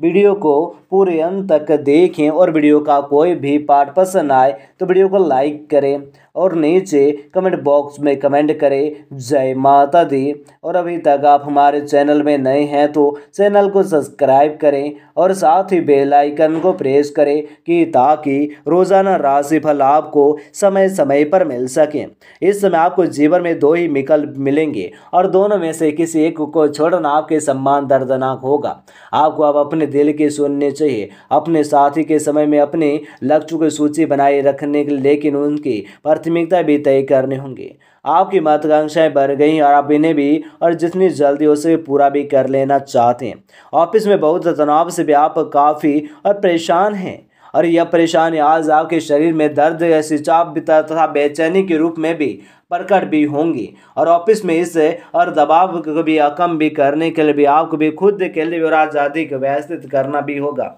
video को पूरे अंत तक देखें और वीडियो का कोई भी पार्ट पसंद आए तो वीडियो को लाइक करें और नीचे कमेंट बॉक्स में कमेंट करें जय माता दी और अभी तक आप हमारे चैनल में नए हैं तो चैनल को सब्सक्राइब करें और साथ ही बेल आइकन को प्रेस करें कि ताकि रोज़ाना राशिफल आपको समय समय पर मिल सके इस समय आपको जीवन में दो ही विकल्प मिलेंगे और दोनों में से किसी एक को छोड़ना आपके सम्मान दर्दनाक होगा आपको अब अपने दिल की सुनने चाहिए अपने साथी के समय में अपने लक्ष्य की सूची बनाए रखने के लेकिन उनकी प्राथमिकता भी तय करनी होंगी आपकी महत्वाकांक्षाएं बढ़ गई और आप इन्हें भी और जितनी जल्दी हो सके पूरा भी कर लेना चाहते हैं ऑफिस में बहुत तनाव से भी आप काफ़ी और परेशान हैं और यह परेशानी आज आपके शरीर में दर्द या सिंचाव तथा बेचैनी के रूप में भी प्रकट भी होंगी और ऑफिस में इस और दबाव को भी कम भी करने के लिए भी आपको भी खुद के लिए और आज़ादी को व्यवस्थित करना भी होगा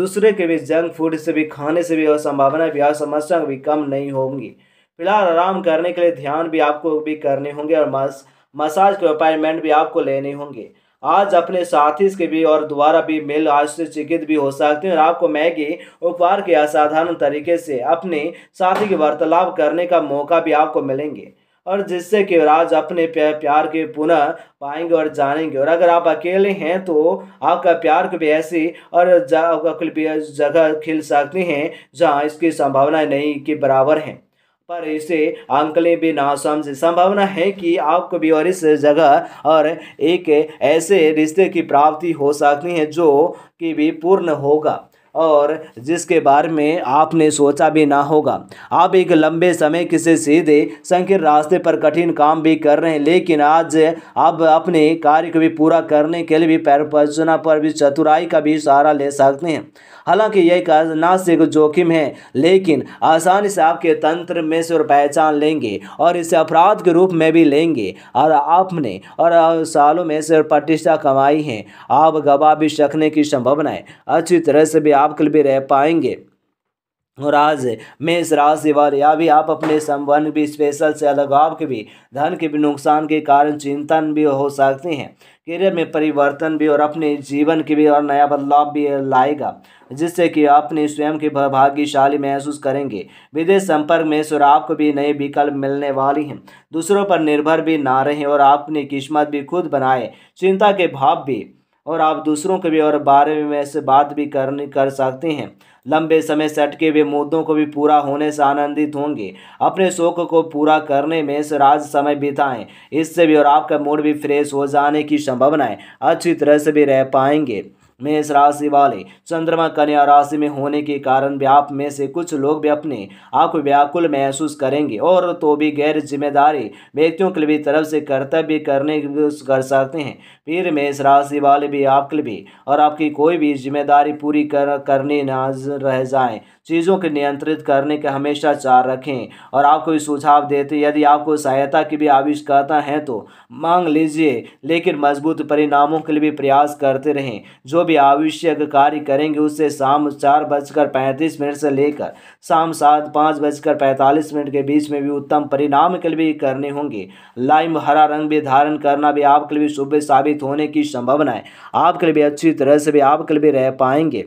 दूसरे के भी जंक फूड से भी खाने से भी और संभावना भी और समस्या भी कम नहीं होंगी फिलहाल आराम करने के लिए ध्यान भी आपको भी करने होंगे और मस मसाज के अपॉइंटमेंट भी आपको लेने होंगे आज अपने साथी के भी और द्वारा भी मिल आश्चर्यचकित भी हो सकते हैं और आपको मैगी उपहार के असाधारण तरीके से अपने साथी के वार्तालाप करने का मौका भी आपको मिलेंगे और जिससे कि राज अपने प्यार के पुनः पाएंगे और जानेंगे और अगर आप अकेले हैं तो आपका प्यार को भी ऐसी और जगह खिल सकते हैं जहाँ इसकी संभावनाएं नहीं के बराबर हैं पर इसे आंकले भी ना से संभावना है कि आपको भी और इस जगह और एक ऐसे रिश्ते की प्राप्ति हो सकती है जो कि भी पूर्ण होगा और जिसके बारे में आपने सोचा भी ना होगा आप एक लंबे समय किसी सीधे संकीर्ण रास्ते पर कठिन काम भी कर रहे हैं लेकिन आज आप अपने कार्य को भी पूरा करने के लिए भी पचना पर भी चतुराई का भी सहारा ले सकते हैं हालांकि यह ना से जोखिम है लेकिन आसानी से आपके तंत्र में से और पहचान लेंगे और इसे अपराध के रूप में भी लेंगे और आपने और सालों में से प्रतिष्ठा कमाई है आप गवा भी सकने की संभावना है अच्छी तरह से भी आप आपकल भी रह पाएंगे और आज राज है मेष राशि वाले अभी आप अपने संबंध भी स्पेशल से अलगाव के भी धन के भी नुकसान के कारण चिंतन भी हो सकते हैं करियर में परिवर्तन भी और अपने जीवन के भी और नया बदलाव भी लाएगा जिससे कि अपने स्वयं के भाग्यशाली महसूस करेंगे विदेश संपर्क में सुर आपको भी नए विकल्प मिलने वाली हैं दूसरों पर निर्भर भी ना रहें और अपनी किस्मत भी खुद बनाए चिंता के भाव भी और आप दूसरों के भी और बारे में से बात भी कर कर सकते हैं लंबे समय से अटके हुए मुद्दों को भी पूरा होने से आनंदित होंगे अपने शौक को पूरा करने में राज समय बिताएं इससे भी और आपका मूड भी फ्रेश हो जाने की संभावनाएं अच्छी तरह से भी रह पाएंगे मेष राशि वाले चंद्रमा कन्या राशि में होने के कारण भी आप में से कुछ लोग भी अपने आप को व्याकुल महसूस करेंगे और तो भी गैर जिम्मेदारी व्यक्तियों के लिए तरफ से कर्तव्य करने कर सकते हैं फिर मेष राशि वाले भी आपके लिए और आपकी कोई भी जिम्मेदारी पूरी कर, करने ना रह जाए चीज़ों के नियंत्रित करने के हमेशा चार रखें और आपको कोई सुझाव देते यदि आपको सहायता की भी आविष्कारता है तो मांग लीजिए लेकिन मजबूत परिणामों के लिए भी प्रयास करते रहें जो भी आवश्यक कार्य करेंगे उससे शाम चार बजकर पैंतीस मिनट से लेकर शाम सात पाँच बजकर पैंतालीस मिनट के बीच में भी उत्तम परिणाम के लिए भी करने होंगे लाइम हरा रंग भी धारण करना भी आपके लिए शुभ साबित होने की संभावना है आपके लिए भी अच्छी तरह से भी आपके लिए भी रह पाएंगे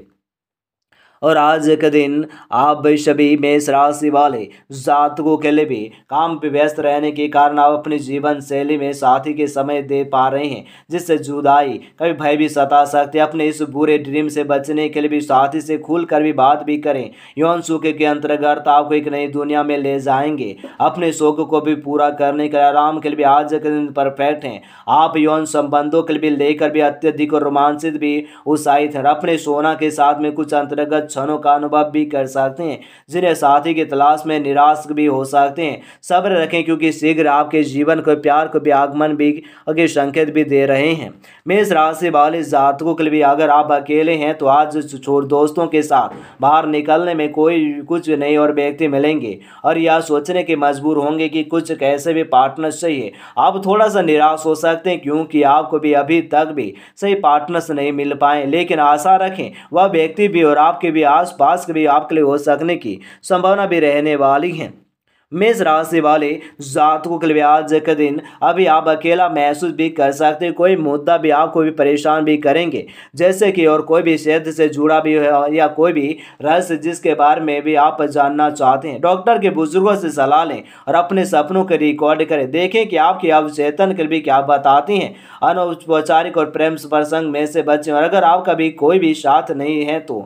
और आज के दिन आप सभी मेष राशि वाले जातकों के लिए भी काम पे व्यस्त रहने के कारण आप अपनी जीवन शैली में साथी के समय दे पा रहे हैं जिससे जुदाई कभी भय भी सता सकते अपने इस बुरे ड्रीम से बचने के लिए भी साथी से खुल कर भी बात भी करें यौन सुख के अंतर्गत आपको एक नई दुनिया में ले जाएंगे अपने शोक को भी पूरा करने के आराम के लिए भी आज के दिन परफेक्ट हैं आप यौन संबंधों के लिए लेकर भी अत्यधिक रोमांचित भी उत्साहित हैं अपने सोना के साथ में कुछ अंतर्गत क्षणों का अनुभव भी कर सकते हैं जिन्हें साथी की तलाश में निराश भी हो सकते हैं सब्र रखें क्योंकि शीघ्र आपके जीवन को प्यार को भी आगमन भी अगे संकेत भी दे रहे हैं मेष राशि वाले जातकों के लिए अगर आप अकेले हैं तो आज छोड़ दोस्तों के साथ बाहर निकलने में कोई कुछ नहीं और व्यक्ति मिलेंगे और यह सोचने के मजबूर होंगे कि कुछ कैसे भी पार्टनर चाहिए आप थोड़ा सा निराश हो सकते हैं क्योंकि आपको भी अभी तक भी सही पार्टनर्स नहीं मिल पाए लेकिन आशा रखें वह व्यक्ति भी और आपके भी भी आसपास के भी आपके लिए हो सकने की संभावना भी रहने वाली है मेष राशि वाले जातकों के लिए आज के दिन अभी आप अकेला महसूस भी कर सकते हैं कोई मुद्दा भी आपको भी परेशान भी करेंगे जैसे कि और कोई भी क्षेत्र से जुड़ा भी है या कोई भी रहस्य जिसके बारे में भी आप जानना चाहते हैं डॉक्टर के बुजुर्गों से सलाह लें और अपने सपनों के रिकॉर्ड करें देखें कि आपके अवचेतन के भी क्या बताती हैं अनौपचारिक और प्रेम प्रसंग में से बचें और अगर आपका भी कोई भी साथ नहीं है तो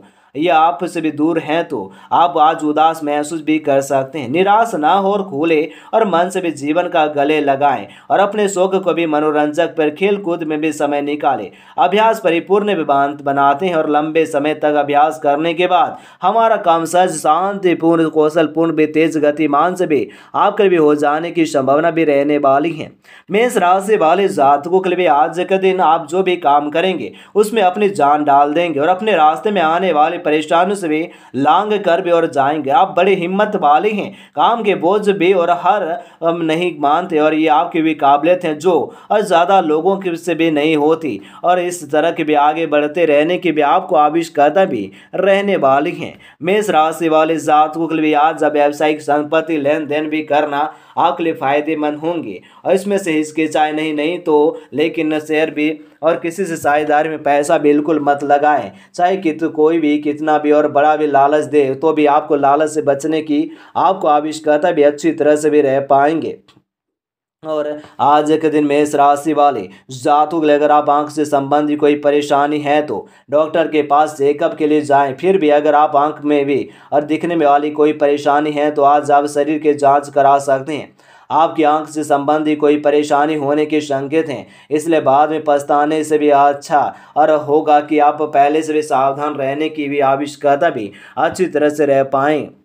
या आप से भी दूर हैं तो आप आज उदास महसूस भी कर सकते हैं निराश ना हो और खोले और मन से भी जीवन का गले लगाएं और अपने शोक को भी मनोरंजक पर खेल कूद में भी समय निकालें अभ्यास परिपूर्ण विभांत बनाते हैं और लंबे समय तक अभ्यास करने के बाद हमारा काम सहज शांतिपूर्ण कौशलपूर्ण भी तेज गतिमान से भी आपके भी हो जाने की संभावना भी रहने वाली है मेष राशि वाले जातकों के लिए आज के दिन आप जो भी काम करेंगे उसमें अपनी जान डाल देंगे और अपने रास्ते में आने वाले परेशान से लांग कर भी और जाएंगे आप बड़े हिम्मत वाले हैं काम के बोझ भी और हर नहीं मानते और ये आपकी भी काबिलियत है जो और ज़्यादा लोगों की से भी नहीं होती और इस तरह के भी आगे बढ़ते रहने की भी आपको आविष्कर्ता भी रहने वाली हैं मेष राशि वाले जातकों के लिए आज व्यावसायिक संपत्ति लेन देन भी करना आपके लिए फायदेमंद होंगे और इसमें से चाहे नहीं नहीं तो लेकिन शेयर भी और किसी से साझेदारी में पैसा बिल्कुल मत लगाएं चाहे कि तो कोई भी कि जितना भी और बड़ा भी लालच दे तो भी आपको लालच से बचने की आपको आविष्कता भी अच्छी तरह से भी रह पाएंगे और आज के दिन मेष राशि वाले जातु को लेकर आप आंख से संबंधी कोई परेशानी है तो डॉक्टर के पास चेकअप के लिए जाएं फिर भी अगर आप आंख में भी और दिखने में वाली कोई परेशानी है तो आज आप शरीर के जांच करा सकते हैं आपकी आंख से संबंधी कोई परेशानी होने के संकेत हैं इसलिए बाद में पछताने से भी अच्छा और होगा कि आप पहले से भी सावधान रहने की भी आवश्यकता भी अच्छी तरह से रह पाएँ